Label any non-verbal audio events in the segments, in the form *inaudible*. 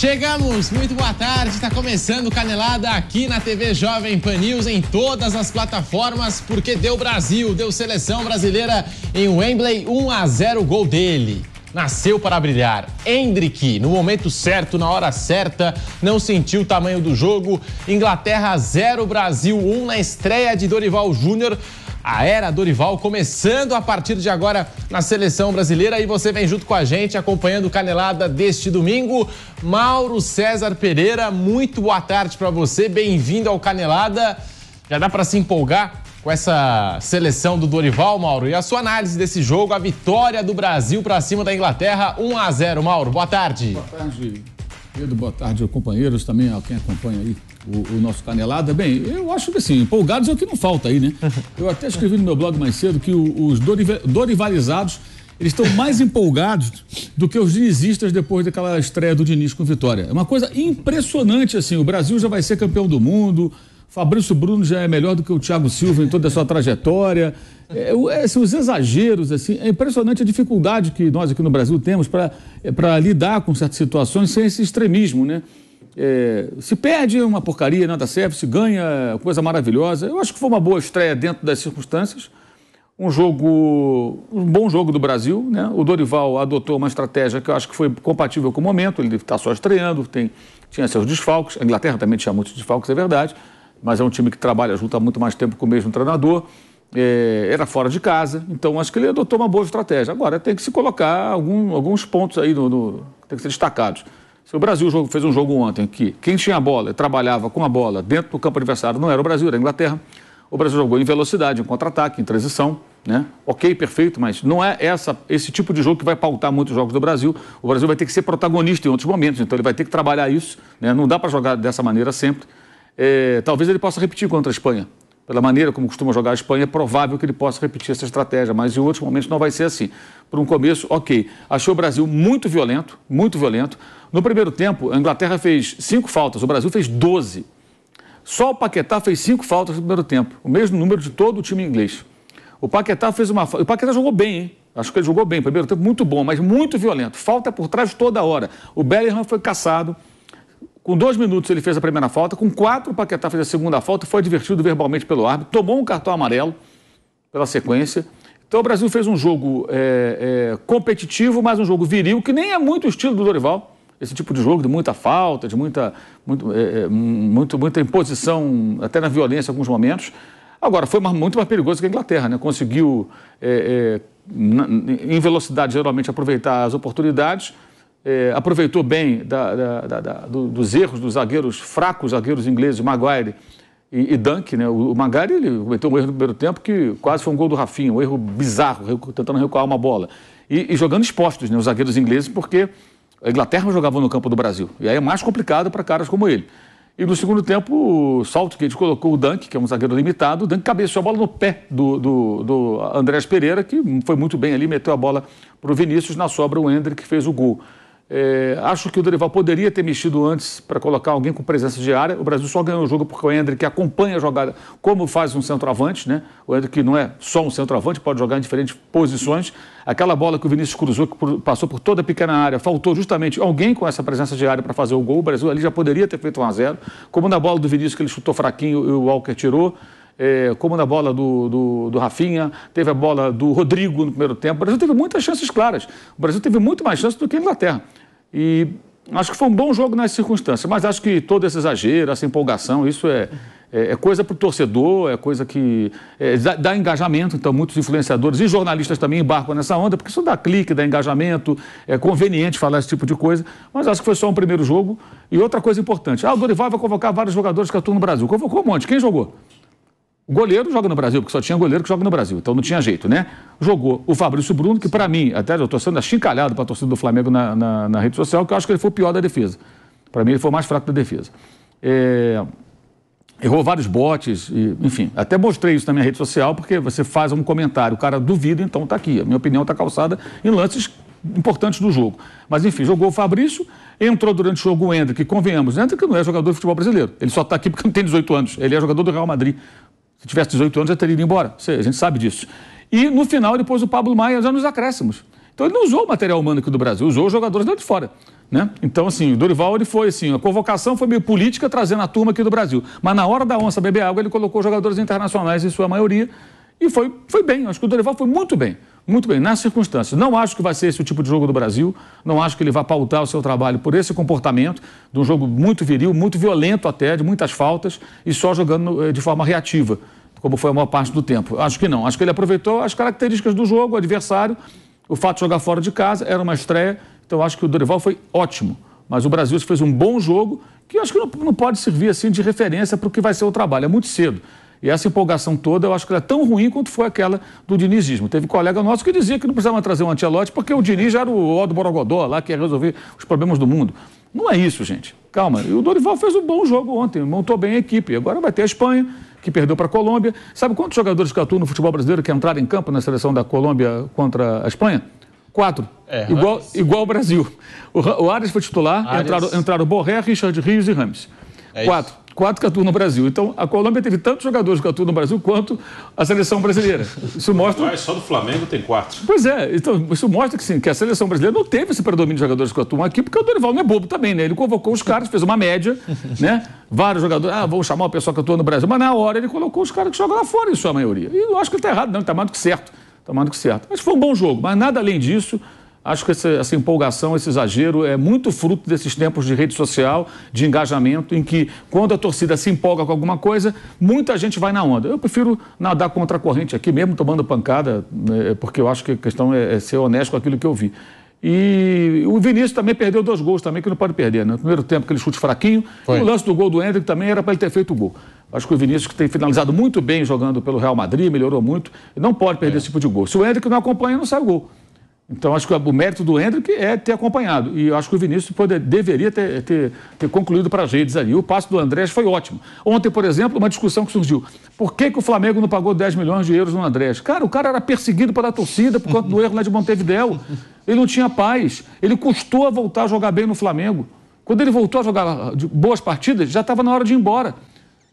Chegamos, muito boa tarde. Está começando Canelada aqui na TV Jovem Pan News em todas as plataformas, porque deu Brasil, deu seleção brasileira em Wembley 1 a 0 gol dele. Nasceu para brilhar. Hendrick, no momento certo, na hora certa, não sentiu o tamanho do jogo. Inglaterra 0, Brasil 1 na estreia de Dorival Júnior a era Dorival começando a partir de agora na seleção brasileira. E você vem junto com a gente acompanhando o Canelada deste domingo. Mauro César Pereira, muito boa tarde para você. Bem-vindo ao Canelada. Já dá para se empolgar com essa seleção do Dorival, Mauro? E a sua análise desse jogo, a vitória do Brasil para cima da Inglaterra, 1 a 0, Mauro. Boa tarde. Boa tarde. Pedro, boa tarde, companheiros, também a quem acompanha aí o, o, nosso Canelada. Bem, eu acho que assim, empolgados é o que não falta aí, né? Eu até escrevi no meu blog mais cedo que o, os dorivalizados, eles estão mais empolgados do que os dinizistas depois daquela estreia do Diniz com vitória. É uma coisa impressionante, assim, o Brasil já vai ser campeão do mundo, Fabrício Bruno já é melhor do que o Thiago Silva em toda a sua trajetória. É, é os exageros, assim, é impressionante a dificuldade que nós aqui no Brasil temos para é, lidar com certas situações sem esse extremismo, né? É, se perde é uma porcaria, nada serve, se ganha, coisa maravilhosa. Eu acho que foi uma boa estreia dentro das circunstâncias. Um jogo, um bom jogo do Brasil, né? O Dorival adotou uma estratégia que eu acho que foi compatível com o momento. Ele está só estreando, tem, tinha seus desfalques. A Inglaterra também tinha muitos desfalques, é verdade, mas é um time que trabalha junto há muito mais tempo com o mesmo treinador é, era fora de casa, então acho que ele adotou uma boa estratégia. Agora tem que se colocar algum, alguns pontos aí, no, no, tem que ser destacados. Se o Brasil jogo, fez um jogo ontem que quem tinha a bola trabalhava com a bola dentro do campo adversário não era o Brasil, era a Inglaterra. O Brasil jogou em velocidade, em contra-ataque, em transição. Né? Ok, perfeito, mas não é essa, esse tipo de jogo que vai pautar muitos jogos do Brasil. O Brasil vai ter que ser protagonista em outros momentos, então ele vai ter que trabalhar isso. Né? Não dá para jogar dessa maneira sempre. É, talvez ele possa repetir contra a Espanha, pela maneira como costuma jogar a Espanha, é provável que ele possa repetir essa estratégia, mas em outros momentos não vai ser assim. Por um começo, ok. Achou o Brasil muito violento, muito violento. No primeiro tempo, a Inglaterra fez cinco faltas, o Brasil fez 12. Só o Paquetá fez cinco faltas no primeiro tempo, o mesmo número de todo o time inglês. O Paquetá fez uma falta. O Paquetá jogou bem, hein? Acho que ele jogou bem. Primeiro tempo muito bom, mas muito violento. Falta por trás toda hora. O Bellingham foi caçado. Com dois minutos ele fez a primeira falta, com quatro o Paquetá fez a segunda falta, foi advertido verbalmente pelo árbitro, tomou um cartão amarelo pela sequência. Então o Brasil fez um jogo é, é, competitivo, mas um jogo viril, que nem é muito o estilo do Dorival. Esse tipo de jogo de muita falta, de muita, muito, é, é muito, muita imposição, até na violência em alguns momentos. Agora, foi muito mais perigoso que a Inglaterra, né? Conseguiu, é, é, em velocidade, geralmente aproveitar as oportunidades é, aproveitou bem da, da, da, do, dos erros dos zagueiros fracos, zagueiros ingleses, Maguire e, e Dunk. Né? O, o Maguire ele cometeu um erro no primeiro tempo que quase foi um gol do Rafinha, um erro bizarro, tentando recuar uma bola. E, e jogando expostos, né, os zagueiros ingleses, porque a Inglaterra jogava no campo do Brasil. E aí é mais complicado para caras como ele. E no segundo tempo, o salto que colocou, o Dunk, que é um zagueiro limitado, o Dunk cabeceou a bola no pé do, do, do Andrés Pereira, que foi muito bem ali, meteu a bola para o Vinícius, na sobra o Hendrick que fez o gol. É, acho que o Dorival poderia ter mexido antes para colocar alguém com presença de área. O Brasil só ganhou o jogo porque o Hendrick acompanha a jogada, como faz um centroavante, né? O Hendrick não é só um centroavante, pode jogar em diferentes posições. Aquela bola que o Vinícius cruzou, que passou por toda a pequena área, faltou justamente alguém com essa presença de área para fazer o gol. O Brasil ali já poderia ter feito 1 a 0 como na bola do Vinícius que ele chutou fraquinho e o Walker tirou. É, como na bola do, do, do Rafinha, teve a bola do Rodrigo no primeiro tempo. O Brasil teve muitas chances claras. O Brasil teve muito mais chances do que a Inglaterra. E acho que foi um bom jogo nas circunstâncias, mas acho que todo esse exagero, essa empolgação, isso é, é, é coisa para o torcedor, é coisa que é, dá, dá, engajamento. Então, muitos influenciadores e jornalistas também embarcam nessa onda, porque isso dá clique, dá engajamento, é conveniente falar esse tipo de coisa. Mas acho que foi só um primeiro jogo. E outra coisa importante: ah, o Dorival vai convocar vários jogadores que atuam no Brasil. Convocou um monte. Quem jogou? Goleiro joga no Brasil, porque só tinha goleiro que joga no Brasil, então não tinha jeito, né? Jogou o Fabrício Bruno, que para mim, até eu estou sendo achincalhado para a torcida do Flamengo na, na, na, rede social, que eu acho que ele foi o pior da defesa. Para mim, ele foi o mais fraco da defesa. É... Errou vários botes, e, enfim, até mostrei isso na minha rede social, porque você faz um comentário, o cara duvida, então tá aqui. A minha opinião tá calçada em lances importantes do jogo. Mas enfim, jogou o Fabrício, entrou durante o jogo o Ender, que convenhamos, Ender que não é jogador de futebol brasileiro. Ele só está aqui porque não tem 18 anos. Ele é jogador do Real Madrid. Se tivesse 18 anos, já teria ido embora. A gente sabe disso. E no final, depois o Pablo Maia já nos acréscimos. Então ele não usou o material humano aqui do Brasil, usou os jogadores lá de fora. Né? Então, assim, o Dorival ele foi assim, a convocação foi meio política trazendo a turma aqui do Brasil. Mas na hora da onça beber água, ele colocou jogadores internacionais, em sua maioria, e foi, foi bem. Acho que o Dorival foi muito bem. Muito bem, nas circunstâncias. Não acho que vai ser esse o tipo de jogo do Brasil, não acho que ele vá pautar o seu trabalho por esse comportamento, de um jogo muito viril, muito violento até, de muitas faltas, e só jogando eh, de forma reativa, como foi a maior parte do tempo. Acho que não. Acho que ele aproveitou as características do jogo, o adversário, o fato de jogar fora de casa, era uma estreia, então acho que o Dorival foi ótimo. Mas o Brasil fez um bom jogo, que acho que não, não pode servir assim de referência para o que vai ser o trabalho. É muito cedo. E essa empolgação toda, eu acho que ela é tão ruim quanto foi aquela do dinizismo. Teve um colega nosso que dizia que não precisava trazer um antielote porque o Diniz já era o ó do Borogodó lá, que ia resolver os problemas do mundo. Não é isso, gente. Calma. E o Dorival fez um bom jogo ontem, montou bem a equipe. Agora vai ter a Espanha, que perdeu para a Colômbia. Sabe quantos jogadores que atuam no futebol brasileiro que entraram em campo na seleção da Colômbia contra a Espanha? Quatro. É, igual, igual Brasil. O, o Ares foi titular, Entraram, entraram Borré, Richard Rios e Rames. É Quatro. Isso quatro que atuam no Brasil. Então, a Colômbia teve tantos jogadores que atuam no Brasil quanto a seleção brasileira. Isso mostra. Uruguai, só do Flamengo tem quatro. Pois é, então isso mostra que sim, que a seleção brasileira não teve esse predomínio de jogadores que atuam aqui, porque o Dorival não é bobo também, né? Ele convocou os caras, fez uma média, *laughs* né? Vários jogadores, ah, vou chamar o pessoal que atua no Brasil, mas na hora ele colocou os caras que jogam lá fora, em sua maioria. E eu acho que ele está errado, não, ele está mais do que certo. Está mais do que certo. Mas foi um bom jogo, mas nada além disso. Acho que essa, essa, empolgação, esse exagero é muito fruto desses tempos de rede social, de engajamento, em que quando a torcida se empolga com alguma coisa, muita gente vai na onda. Eu prefiro nadar contra a corrente aqui, mesmo tomando pancada, né, porque eu acho que a questão é, é ser honesto com aquilo que eu vi. E o Vinícius também perdeu dois gols também, que não pode perder, né? No primeiro tempo, aquele chute fraquinho. Foi. E o lance do gol do Hendrick também era para ele ter feito o gol. Acho que o Vinícius, que tem finalizado muito bem jogando pelo Real Madrid, melhorou muito, não pode perder é. esse tipo de gol. Se o Hendrick não acompanha, não sai o gol. Então, acho que o mérito do Hendrick é ter acompanhado. E acho que o Vinícius poder, deveria ter, ter, ter concluído para as redes ali. O passo do Andrés foi ótimo. Ontem, por exemplo, uma discussão que surgiu. Por que, que o Flamengo não pagou 10 milhões de euros no Andrés? Cara, o cara era perseguido pela torcida por conta do erro lá de Montevideo. Ele não tinha paz. Ele custou a voltar a jogar bem no Flamengo. Quando ele voltou a jogar boas partidas, já estava na hora de ir embora.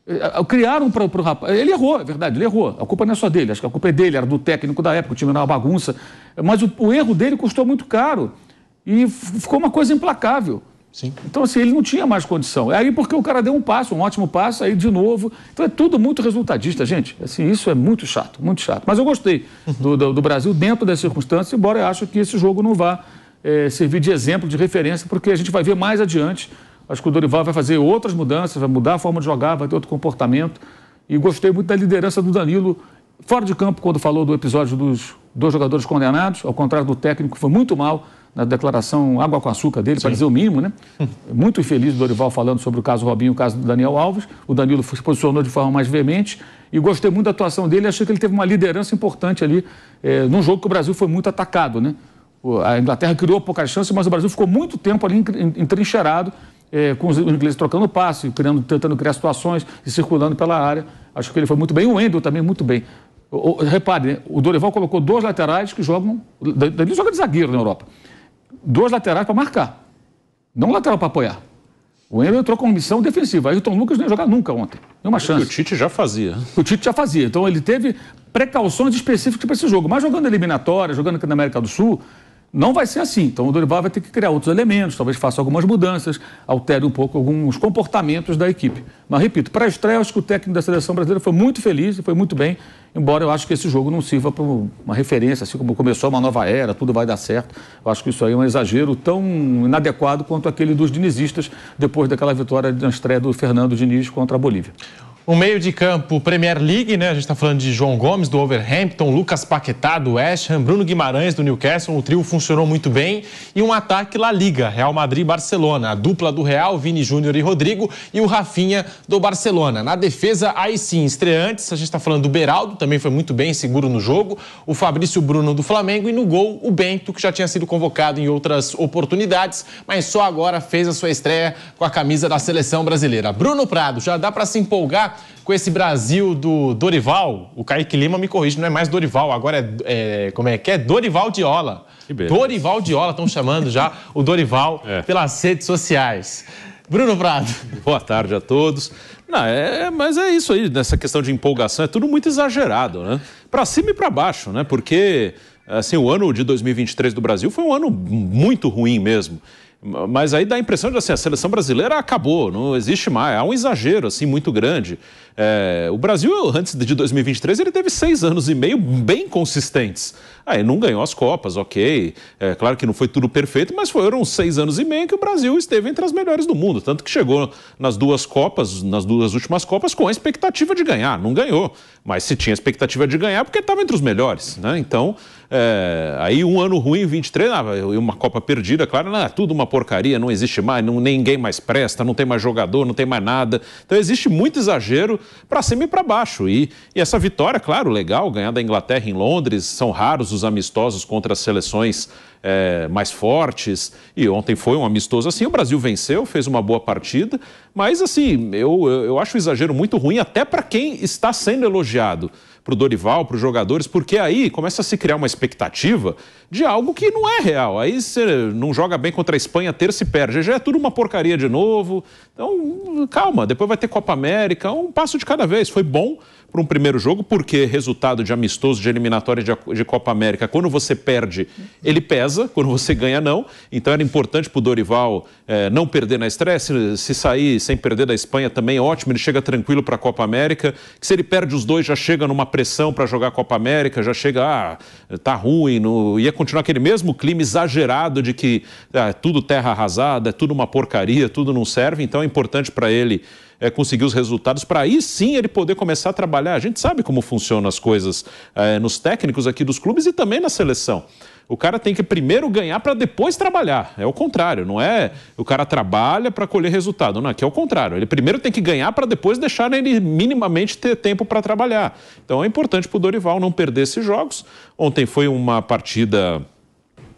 É, é, criaram para o rapaz. Ele errou, é verdade, ele errou. A culpa não é só dele, acho que a culpa é dele, era do técnico da época, o time era uma bagunça. Mas o, o erro dele custou muito caro e ficou uma coisa implacável. Sim. Então, assim, ele não tinha mais condição. é Aí, porque o cara deu um passo, um ótimo passo, aí de novo. Então, é tudo muito resultadista, gente. Assim, isso é muito chato, muito chato. Mas eu gostei do, do, do Brasil dentro das circunstâncias, embora eu acho que esse jogo não vá é, servir de exemplo, de referência, porque a gente vai ver mais adiante Acho que o Dorival vai fazer outras mudanças, vai mudar a forma de jogar, vai ter outro comportamento. E gostei muito da liderança do Danilo fora de campo quando falou do episódio dos dois jogadores condenados, ao contrário do técnico que foi muito mal na declaração água com açúcar dele, para dizer o mínimo, né? *laughs* Muito infeliz o Dorival falando sobre o caso Robinho, o caso do Daniel Alves. O Danilo se posicionou de forma mais veemente e gostei muito da atuação dele. Achei que ele teve uma liderança importante ali é, num jogo que o Brasil foi muito atacado, né? A Inglaterra criou poucas chances, mas o Brasil ficou muito tempo ali entrincheirado é, com os ingleses trocando passe, criando, tentando criar situações e circulando pela área. Acho que ele foi muito bem. O Wendel também muito bem. O, o, repare, né? o Dorival colocou dois laterais que jogam. Ele joga de zagueiro na Europa. Dois laterais para marcar, não lateral para apoiar. O Wendel entrou com missão defensiva. Ayrton Lucas não ia jogar nunca ontem. Nenhuma chance. O Tite já fazia. O Tite já fazia. Então ele teve precauções específicas para esse jogo. Mas jogando eliminatória, jogando aqui na América do Sul, não vai ser assim. Então o Dorival vai ter que criar outros elementos, talvez faça algumas mudanças, altere um pouco alguns comportamentos da equipe. Mas repito, para a estreia, eu acho que o técnico da seleção brasileira foi muito feliz e foi muito bem, embora eu acho que esse jogo não sirva para uma referência, assim como começou uma nova era, tudo vai dar certo. Eu acho que isso aí é um exagero tão inadequado quanto aquele dos dinizistas depois daquela vitória na estreia do Fernando Diniz contra a Bolívia. O meio de campo Premier League, né? A gente está falando de João Gomes do Overhampton, Lucas Paquetá do West Ham, Bruno Guimarães do Newcastle. O trio funcionou muito bem. E um ataque La Liga, Real Madrid Barcelona. A dupla do Real, Vini Júnior e Rodrigo. E o Rafinha do Barcelona. Na defesa, aí sim, estreantes. A gente está falando do Beraldo, também foi muito bem, seguro no jogo. O Fabrício Bruno do Flamengo. E no gol, o Bento, que já tinha sido convocado em outras oportunidades, mas só agora fez a sua estreia com a camisa da seleção brasileira. Bruno Prado, já dá para se empolgar com esse Brasil do Dorival, o Kaique Lima me corrige, não é mais Dorival, agora é, é como é que é? Dorival Diola. Dorival Diola, estão chamando já o Dorival *laughs* é. pelas redes sociais. Bruno Prado. Boa tarde a todos. Não, é, é, mas é isso aí, nessa questão de empolgação, é tudo muito exagerado, né? Para cima e para baixo, né? Porque assim, o ano de 2023 do Brasil foi um ano muito ruim mesmo. Mas aí dá a impressão de assim, a seleção brasileira acabou, não existe mais, há um exagero assim muito grande. É, o Brasil, antes de 2023, ele teve seis anos e meio bem consistentes. Aí não ganhou as Copas, ok. É, claro que não foi tudo perfeito, mas foram seis anos e meio que o Brasil esteve entre as melhores do mundo. Tanto que chegou nas duas Copas, nas duas últimas Copas, com a expectativa de ganhar. Não ganhou, mas se tinha expectativa de ganhar, porque estava entre os melhores. Né? Então, é, aí um ano ruim, 23, ah, e uma Copa perdida, claro, não, é tudo uma porcaria, não existe mais, não, ninguém mais presta, não tem mais jogador, não tem mais nada. Então existe muito exagero para cima e para baixo. E, e, essa vitória, claro, legal, ganhar da Inglaterra em Londres, são raros os amistosos contra as seleções é, mais fortes. E ontem foi um amistoso assim. O Brasil venceu, fez uma boa partida, mas assim, eu, eu acho um exagero muito ruim até para quem está sendo elogiado para o Dorival, para os jogadores, porque aí começa a se criar uma expectativa de algo que não é real. Aí você não joga bem contra a Espanha, terça e perde. Já é tudo uma porcaria de novo. Então, calma, depois vai ter Copa América, um passo de cada vez. Foi bom, para um primeiro jogo, porque resultado de amistoso de eliminatórias de, Copa América, quando você perde, ele pesa, quando você ganha, não. Então era importante para o Dorival é, não perder na estreia. Se, sair sem perder da Espanha também, ótimo, ele chega tranquilo para a Copa América. Que se ele perde os dois, já chega numa pressão para jogar a Copa América, já chega, ah, tá ruim, no... ia continuar aquele mesmo clima exagerado de que ah, é tudo terra arrasada, é tudo uma porcaria, tudo não serve. Então é importante para ele é, conseguir os resultados para aí sim ele poder começar a trabalhar. A gente sabe como funcionam as coisas é, nos técnicos aqui dos clubes e também na seleção. O cara tem que primeiro ganhar para depois trabalhar. É o contrário, não é o cara trabalha para colher resultado. Não, aqui é o contrário. Ele primeiro tem que ganhar para depois deixar ele minimamente ter tempo para trabalhar. Então é importante para o Dorival não perder esses jogos. Ontem foi uma partida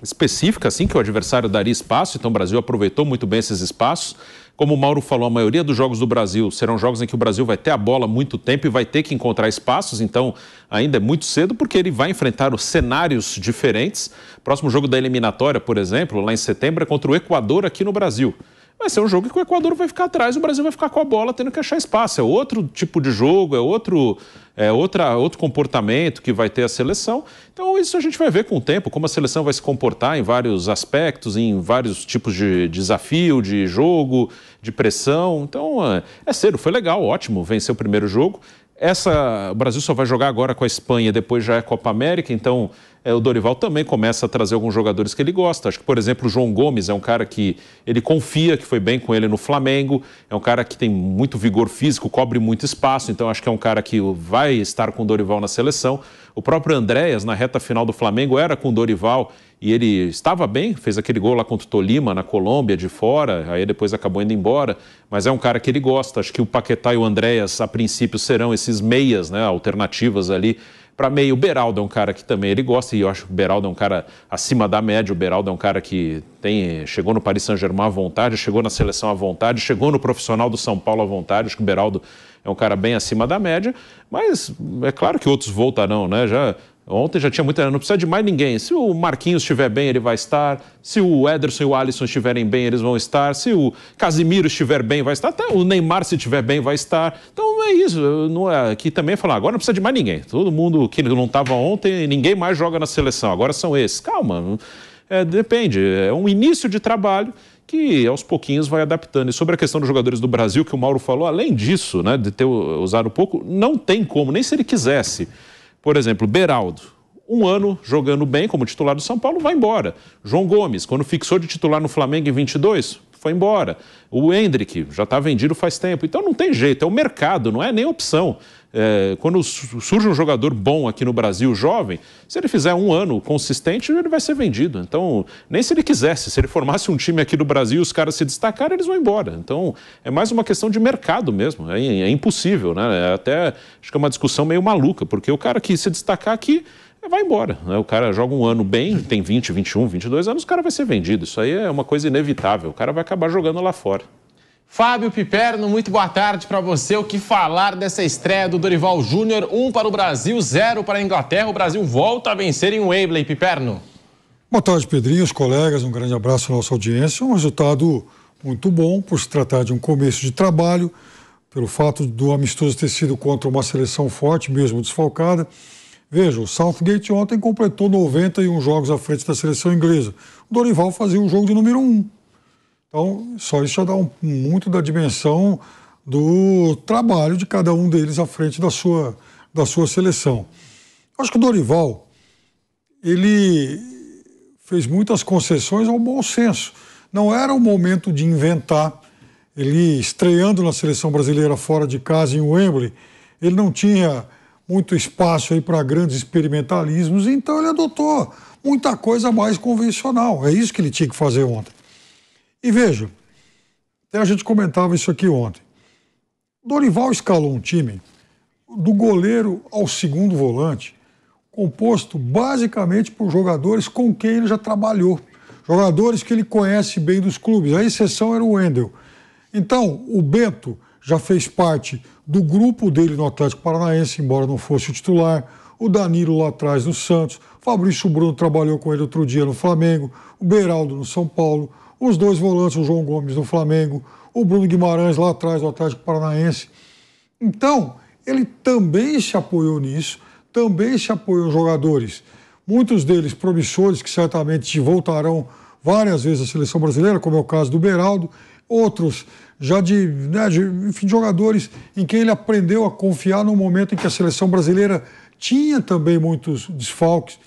específica, assim, que o adversário daria espaço, então o Brasil aproveitou muito bem esses espaços. Como o Mauro falou, a maioria dos jogos do Brasil serão jogos em que o Brasil vai ter a bola muito tempo e vai ter que encontrar espaços, então ainda é muito cedo porque ele vai enfrentar os cenários diferentes. Próximo jogo da eliminatória, por exemplo, lá em setembro, é contra o Equador aqui no Brasil. Vai ser um jogo que o Equador vai ficar atrás, o Brasil vai ficar com a bola tendo que achar espaço. É outro tipo de jogo, é outro é outra, outro comportamento que vai ter a seleção. Então, isso a gente vai ver com o tempo, como a seleção vai se comportar em vários aspectos, em vários tipos de desafio, de jogo, de pressão. Então, é, é cedo, foi legal, ótimo, vencer o primeiro jogo. Essa, o Brasil só vai jogar agora com a Espanha, depois já é Copa América, então é, o Dorival também começa a trazer alguns jogadores que ele gosta. Acho que, por exemplo, o João Gomes é um cara que ele confia, que foi bem com ele no Flamengo, é um cara que tem muito vigor físico, cobre muito espaço, então acho que é um cara que vai estar com o Dorival na seleção. O próprio Andréas, na reta final do Flamengo, era com o Dorival e ele estava bem, fez aquele gol lá contra o Tolima, na Colômbia, de fora, aí depois acabou indo embora, mas é um cara que ele gosta. Acho que o Paquetá e o Andréas, a princípio, serão esses meias, né, alternativas ali para meio. O Beraldo é um cara que também ele gosta, e eu acho que o Beraldo é um cara acima da média. O Beraldo é um cara que tem, chegou no Paris Saint-Germain à vontade, chegou na seleção à vontade, chegou no profissional do São Paulo à vontade. Acho que o Beraldo é um cara bem acima da média, mas é claro que outros voltarão, né? Já Ontem já tinha muita. Não precisa de mais ninguém. Se o Marquinhos estiver bem, ele vai estar. Se o Ederson e o Alisson estiverem bem, eles vão estar. Se o Casimiro estiver bem, vai estar. Até o Neymar, se estiver bem, vai estar. Então, é isso. Não é, que também falar, agora não precisa de mais ninguém. Todo mundo que não estava ontem, ninguém mais joga na seleção. Agora são esses. Calma, é, depende. É um início de trabalho que aos pouquinhos vai adaptando. E sobre a questão dos jogadores do Brasil, que o Mauro falou, além disso, né, de ter usado pouco, não tem como, nem se ele quisesse. Por exemplo, Beraldo, um ano jogando bem como titular do São Paulo, vai embora. João Gomes, quando fixou de titular no Flamengo em 22, foi embora. O Hendrick já está vendido faz tempo. Então não tem jeito, é o mercado, não é nem opção. É, quando surge um jogador bom aqui no Brasil, jovem, se ele fizer um ano consistente, ele vai ser vendido. Então, nem se ele quisesse, se ele formasse um time aqui do Brasil e os caras se destacarem, eles vão embora. Então, é mais uma questão de mercado mesmo. É, é impossível, né? É até acho que é uma discussão meio maluca, porque o cara que se destacar aqui é, vai embora. Né? O cara joga um ano bem, tem 20, 21, 22 anos, o cara vai ser vendido. Isso aí é uma coisa inevitável. O cara vai acabar jogando lá fora. Fábio Piperno, muito boa tarde para você. O que falar dessa estreia do Dorival Júnior? Um para o Brasil, zero para a Inglaterra. O Brasil volta a vencer em Wembley, Piperno. Boa tarde, Pedrinho, os colegas. Um grande abraço à nossa audiência. Um resultado muito bom por se tratar de um começo de trabalho, pelo fato do amistoso ter sido contra uma seleção forte, mesmo desfalcada. Veja, o Southgate ontem completou 91 jogos à frente da seleção inglesa. O Dorival fazia o jogo de número 1. Um. Então, só isso já dá um, muito da dimensão do trabalho de cada um deles à frente da sua, da sua seleção. Acho que o Dorival, ele fez muitas concessões ao bom senso. Não era o momento de inventar. Ele, estreando na seleção brasileira fora de casa em Wembley, ele não tinha muito espaço aí para grandes experimentalismos, então ele adotou muita coisa mais convencional. É isso que ele tinha que fazer ontem. E veja, até a gente comentava isso aqui ontem. Dorival escalou um time do goleiro ao segundo volante, composto basicamente por jogadores com quem ele já trabalhou, jogadores que ele conhece bem dos clubes. A exceção era o Wendel. Então, o Bento já fez parte do grupo dele no Atlético Paranaense, embora não fosse o titular, o Danilo lá atrás no Santos, Fabrício Bruno trabalhou com ele outro dia no Flamengo, o Beraldo no São Paulo, os dois volantes, o João Gomes no Flamengo, o Bruno Guimarães lá atrás do Atlético Paranaense. Então, ele também se apoiou nisso, também se apoiou em jogadores, muitos deles promissores que certamente voltarão várias vezes à seleção brasileira, como é o caso do Beraldo, outros já de, né, de enfim, jogadores em quem ele aprendeu a confiar no momento em que a seleção brasileira tinha também muitos desfalques.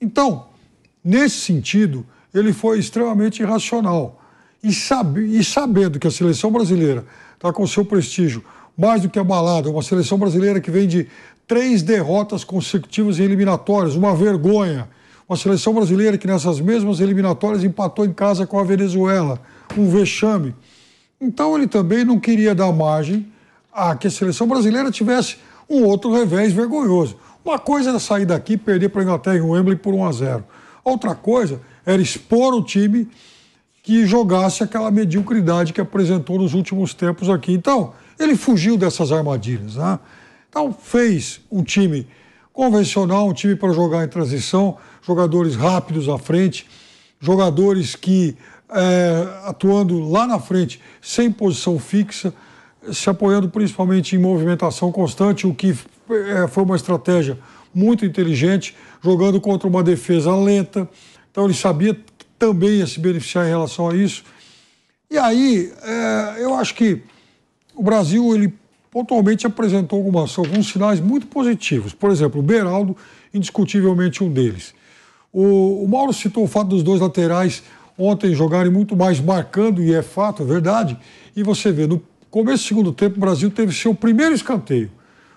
Então, nesse sentido, ele foi extremamente irracional. E, e sabendo que a seleção brasileira está com seu prestígio mais do que abalado, uma seleção brasileira que vem de três derrotas consecutivas em eliminatórias, uma vergonha. Uma seleção brasileira que nessas mesmas eliminatórias empatou em casa com a Venezuela um vexame. Então ele também não queria dar margem a que a seleção brasileira tivesse um outro revés vergonhoso. Uma coisa era sair daqui e perder para a Inglaterra o Wembley por 1 a 0. Outra coisa era expor o time que jogasse aquela mediocridade que apresentou nos últimos tempos aqui. Então, ele fugiu dessas armadilhas. Né? Então, fez um time convencional, um time para jogar em transição, jogadores rápidos à frente, jogadores que é, atuando lá na frente, sem posição fixa, se apoiando principalmente em movimentação constante, o que é, foi uma estratégia muito inteligente, jogando contra uma defesa lenta. Então ele sabia também ia se beneficiar em relação a isso. E aí, é, eu acho que o Brasil, ele pontualmente apresentou algumas, alguns sinais muito positivos. Por exemplo, o Beraldo, indiscutivelmente um deles. O, o Mauro citou o fato dos dois laterais Ontem jogaram muito mais marcando, e é fato, é verdade. E você vê, no começo do segundo tempo, o Brasil teve seu primeiro escanteio.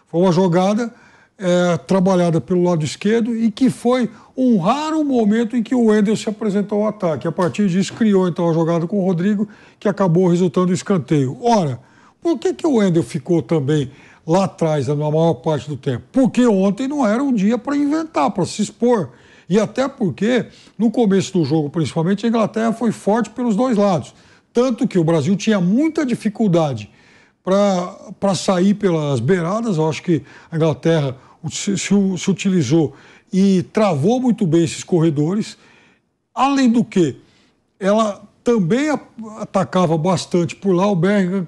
Foi uma jogada é, trabalhada pelo lado esquerdo e que foi um raro momento em que o Wendel se apresentou ao ataque. A partir disso, criou então a jogada com o Rodrigo, que acabou resultando em escanteio. Ora, por que, que o Wendel ficou também lá atrás, na maior parte do tempo? Porque ontem não era um dia para inventar, para se expor. E até porque, no começo do jogo, principalmente, a Inglaterra foi forte pelos dois lados. Tanto que o Brasil tinha muita dificuldade para sair pelas beiradas. Eu acho que a Inglaterra se, se, se utilizou e travou muito bem esses corredores. Além do que, ela também atacava bastante por lá, o Berg né,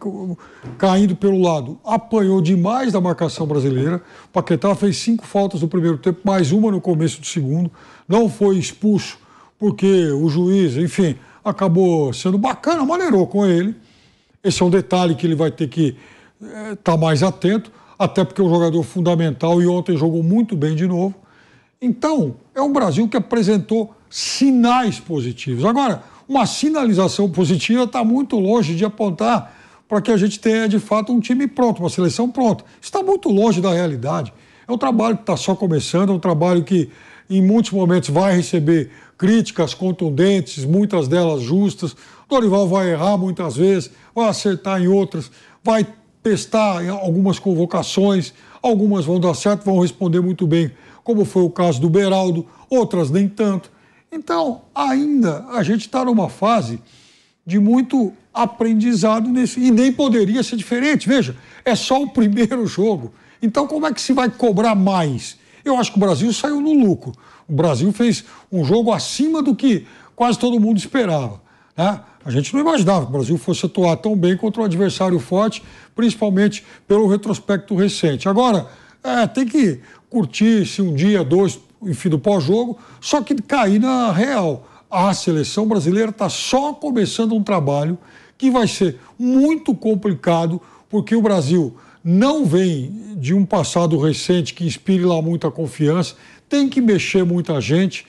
caindo pelo lado. Apanhou demais da marcação brasileira. O Paquetá fez cinco faltas no primeiro tempo, mais uma no começo do segundo. Não foi expulso, porque o juiz, enfim, acabou sendo bacana, maneirou com ele. Esse é um detalhe que ele vai ter que estar eh, é, tá mais atento, até porque é um jogador fundamental e ontem jogou muito bem de novo. Então, é um Brasil que apresentou sinais positivos. Agora, uma sinalização positiva está muito longe de apontar para que a gente tenha, de fato, um time pronto, uma seleção pronta. Está muito longe da realidade. É um trabalho que está só começando, é um trabalho que, em muitos momentos, vai receber críticas contundentes, muitas delas justas. Dorival vai errar muitas vezes, vai acertar em outras, vai testar algumas convocações, algumas vão dar certo, vão responder muito bem, como foi o caso do Beraldo, outras nem tanto. Então, ainda a gente está numa fase de muito aprendizado nesse. E nem poderia ser diferente. Veja, é só o primeiro jogo. Então, como é que se vai cobrar mais? Eu acho que o Brasil saiu no lucro. O Brasil fez um jogo acima do que quase todo mundo esperava. Né? A gente não imaginava que o Brasil fosse atuar tão bem contra um adversário forte, principalmente pelo retrospecto recente. Agora, é, tem que curtir se um dia, dois, enfim, do pós-jogo, só que cair na real. A seleção brasileira está só começando um trabalho que vai ser muito complicado, porque o Brasil não vem de um passado recente que inspire lá muita confiança, tem que mexer muita gente.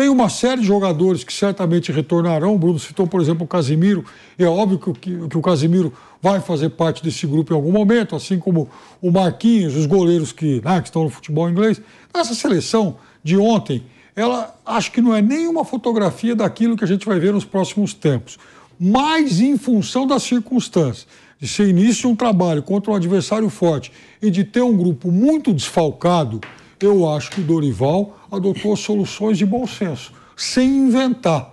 Tem uma série de jogadores que certamente retornarão. O Bruno citou, por exemplo, o Casimiro. É óbvio que, que o Casimiro vai fazer parte desse grupo em algum momento, assim como o Marquinhos, os goleiros que, né, que estão no futebol inglês. Essa seleção de ontem, ela acho que não é nenhuma fotografia daquilo que a gente vai ver nos próximos tempos, mas em função das circunstâncias. De ser início de um trabalho contra um adversário forte e de ter um grupo muito desfalcado, eu acho que o Dorival adotou soluções de bom senso, sem inventar.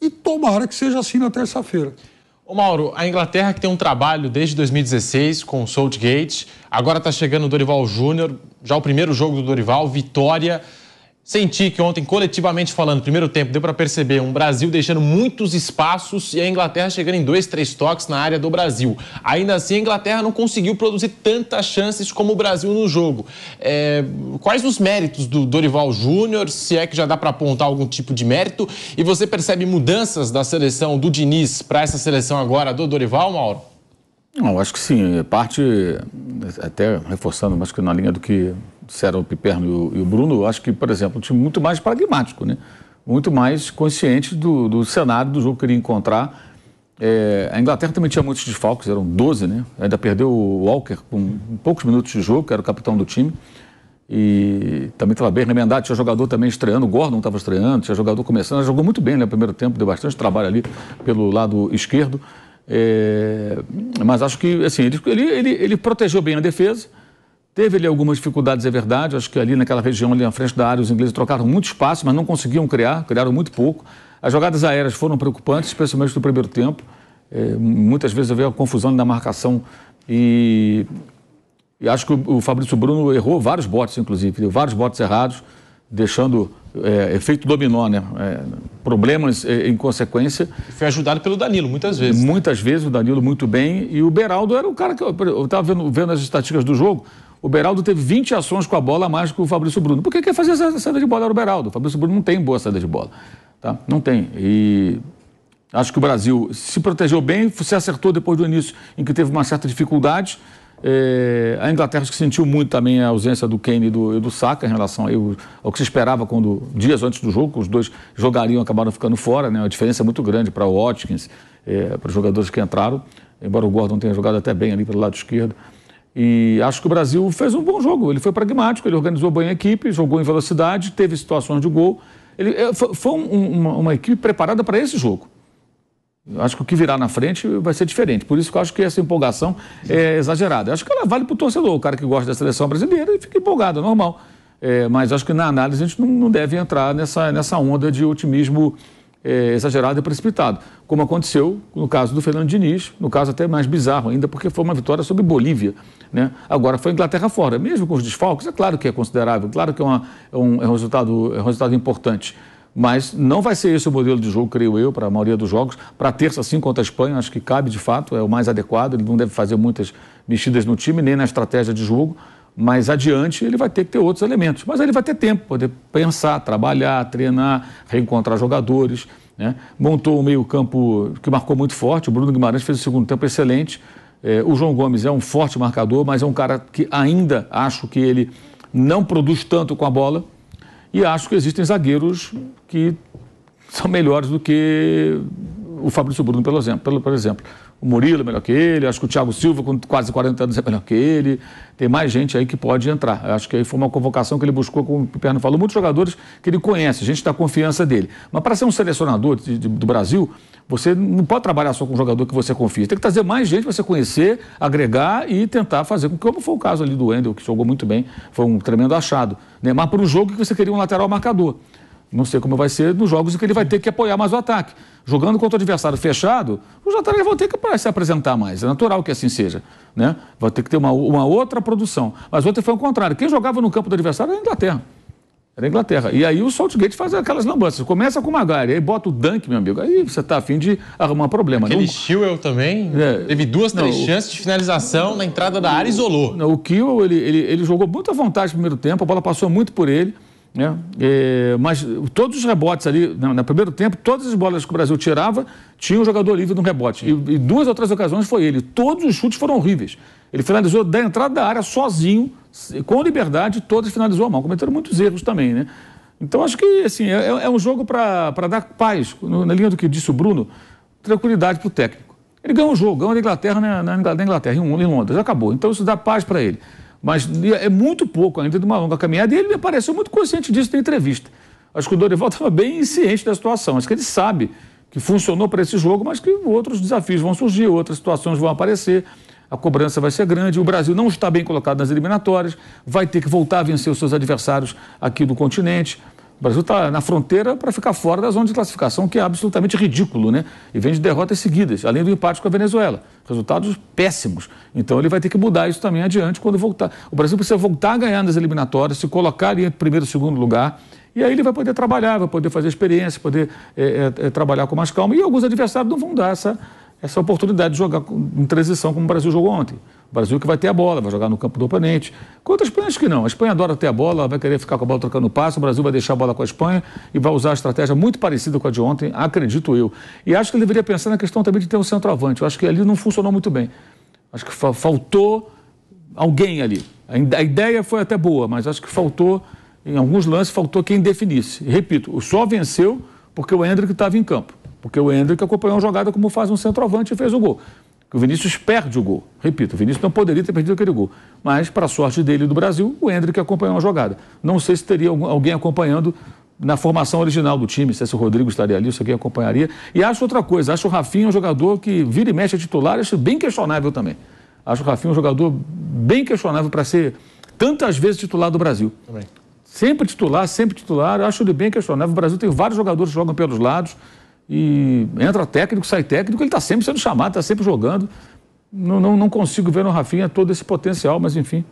E tomara que seja assim na terça-feira. Ô Mauro, a Inglaterra que tem um trabalho desde 2016 com o Southgate, agora está chegando o Dorival Júnior, já o primeiro jogo do Dorival, vitória. Senti que ontem, coletivamente falando, primeiro tempo, deu para perceber um Brasil deixando muitos espaços e a Inglaterra chegando em dois, três toques na área do Brasil. Ainda assim, a Inglaterra não conseguiu produzir tantas chances como o Brasil no jogo. É... quais os méritos do Dorival Júnior, se é que já dá para apontar algum tipo de mérito? E você percebe mudanças da seleção do Diniz para essa seleção agora do Dorival, Mauro? Não, acho que sim. É parte, até reforçando, mas que na linha do que disseram o Piperno e o Bruno, acho que, por exemplo, um time muito mais pragmático, né? muito mais consciente do, do cenário do jogo que iria encontrar. É, a Inglaterra também tinha muitos desfalques, eram 12, né? Ainda perdeu o Walker com poucos minutos de jogo, que era o capitão do time. E também estava bem remendado, tinha jogador também estreando, o Gordon estava estreando, tinha jogador começando, ela jogou muito bem né, no primeiro tempo, deu bastante trabalho ali pelo lado esquerdo. É, mas acho que assim, ele, ele, ele, protegeu bem a defesa. Teve ali algumas dificuldades, é verdade. Acho que ali naquela região, ali na frente da área, os ingleses trocaram muito espaço, mas não conseguiam criar, criaram muito pouco. As jogadas aéreas foram preocupantes, especialmente no primeiro tempo. É, muitas vezes havia confusão na marcação e, e acho que o, o Fabrício Bruno errou vários botes, inclusive, vários botes errados, deixando é, efeito dominó, né? É, problemas é, em consequência. Foi ajudado pelo Danilo, muitas vezes. Muitas né? vezes, o Danilo muito bem. E o Beraldo era o cara que. Eu estava vendo, vendo, as estatísticas do jogo. O Beraldo teve 20 ações com a bola a mais que o Fabrício Bruno. Por que quer fazer essa saída de bola era o Beraldo? O Fabrício Bruno não tem boa saída de bola. Tá? Não tem. E acho que o Brasil se protegeu bem, se acertou depois do início, em que teve uma certa dificuldade. É, a Inglaterra que sentiu muito também a ausência do Kane e do, do Saka em relação ao, ao, que se esperava quando dias antes do jogo, os dois jogariam acabaram ficando fora, né? Uma diferença muito grande para o Watkins, é, para os jogadores que entraram, embora o Gordon tenha jogado até bem ali pelo lado esquerdo. E acho que o Brasil fez um bom jogo. Ele foi pragmático, ele organizou bem a equipe, jogou em velocidade, teve situações de gol. Ele, é, foi, foi um, uma, uma equipe preparada para esse jogo. Acho que o que virá na frente vai ser diferente. Por isso que eu acho que essa empolgação é exagerada. Eu acho que ela vale para o torcedor, o cara que gosta da seleção brasileira, e fica empolgado, é normal. É, mas acho que na análise a gente não, não deve entrar nessa, nessa onda de otimismo é, exagerado e precipitado, como aconteceu no caso do Fernando Diniz, no caso até mais bizarro ainda, porque foi uma vitória sobre Bolívia. Né? Agora foi Inglaterra fora, mesmo com os desfalques, é claro que é considerável, claro que é, uma, é, um, é um, resultado, é um resultado importante mas não vai ser esse o modelo de jogo, creio eu, para a maioria dos jogos. Para terça, sim, contra a Espanha, acho que cabe de fato, é o mais adequado. Ele não deve fazer muitas mexidas no time, nem na estratégia de jogo. Mas adiante ele vai ter que ter outros elementos. Mas ele vai ter tempo, poder pensar, trabalhar, treinar, reencontrar jogadores. Né? Montou um meio-campo que marcou muito forte. O Bruno Guimarães fez o segundo tempo excelente. É, o João Gomes é um forte marcador, mas é um cara que ainda acho que ele não produz tanto com a bola. E acho que existem zagueiros que são melhores do que o Fabrício Bruno, por exemplo o Murilo é melhor que ele, acho que o Thiago Silva, com quase 40 anos, é melhor que ele. Tem mais gente aí que pode entrar. Acho que aí foi uma convocação que ele buscou, como o Perno falou, muitos jogadores que ele conhece, gente da confiança dele. Mas para ser um selecionador de, de, do Brasil, você não pode trabalhar só com um jogador que você confia. Tem que trazer mais gente para você conhecer, agregar e tentar fazer, como foi o caso ali do Wendel, que jogou muito bem, foi um tremendo achado. Né? Mas para o jogo que você queria um lateral marcador. Não sei como vai ser nos jogos em que ele vai ter que apoiar mais o ataque. Jogando contra o adversário fechado, os atletas vão ter que se apresentar mais. É natural que assim seja. Né? Vai ter que ter uma, uma outra produção. Mas ontem foi o contrário. Quem jogava no campo do adversário era a Inglaterra. Era a Inglaterra. E aí o Saltgate faz aquelas lambanças. Começa com o Magari, aí bota o Dunk, meu amigo. Aí você está afim de arrumar problema. Aquele não... Chilwell também é, teve duas, três não, chances de finalização na entrada da área e isolou. Não, o Kiel, ele, ele, ele jogou muito à vontade no primeiro tempo, a bola passou muito por ele. Né? É, mas todos os rebotes ali, no, no, primeiro tempo, todas as bolas que o Brasil tirava, tinha um jogador livre no rebote. E, e duas outras ocasiões foi ele. Todos os chutes foram horríveis. Ele finalizou da entrada da área sozinho, com liberdade, todas finalizou mal. Cometeram muitos erros também, né? Então acho que assim, é, é, é um jogo para dar paz, no, na linha do que disse o Bruno, tranquilidade para o técnico. Ele ganhou o jogo, ganhou né, na Inglaterra, na, na, na Inglaterra, em, em Londres, acabou. Então isso dá paz para ele. Mas é muito pouco ainda de uma longa caminhada e ele me pareceu muito consciente disso na entrevista. Acho que o Dorival *laughs* estava bem ciente da situação. Acho que ele sabe que funcionou para esse jogo, mas que outros desafios vão surgir, outras situações vão aparecer, a cobrança vai ser grande. O Brasil não está bem colocado nas eliminatórias, vai ter que voltar a vencer os seus adversários aqui do continente. O Brasil está na fronteira para ficar fora da zona de classificação, que é absolutamente ridículo, né? E vem de derrotas seguidas, além do empate com a Venezuela. Resultados péssimos. Então ele vai ter que mudar isso também adiante quando voltar. O Brasil precisa voltar a ganhar nas eliminatórias, se colocar ali entre primeiro e segundo lugar. E aí ele vai poder trabalhar, vai poder fazer experiência, poder é, é, é, trabalhar com mais calma. E alguns adversários não vão dar essa, essa oportunidade de jogar em transição como o Brasil jogou ontem. O Brasil que vai ter a bola, vai jogar no campo do oponente. Quanto a Espanha, acho que não. A Espanha adora ter a bola, vai querer ficar com a bola trocando passo. O Brasil vai deixar a bola com a Espanha e vai usar a estratégia muito parecida com a de ontem, acredito eu. E acho que ele deveria pensar na questão também de ter um centroavante. Eu acho que ali não funcionou muito bem. Acho que fa faltou alguém ali. A ideia foi até boa, mas acho que faltou, em alguns lances, faltou quem definisse. E, repito, o só venceu porque o Hendrick estava em campo. Porque o Hendrick acompanhou a jogada como faz um centroavante e fez o gol que o Vinícius perde o gol. Repito, o Vinícius não poderia ter perdido aquele gol. Mas, para a sorte dele e do Brasil, o Hendrick acompanhou a jogada. Não sei se teria alguém acompanhando na formação original do time, se esse Rodrigo estaria ali, se alguém acompanharia. E acho outra coisa, acho o Rafinha um jogador que vira e mexe a é titular, acho bem questionável também. Acho o Rafinha um jogador bem questionável para ser tantas vezes titular do Brasil. Também. Sempre titular, sempre titular, acho ele bem questionável. O Brasil tem vários jogadores que jogam pelos lados e entra técnico, sai técnico, ele está sempre sendo chamado, está sempre jogando. Não, não, não consigo ver no Rafinha todo esse potencial, mas enfim,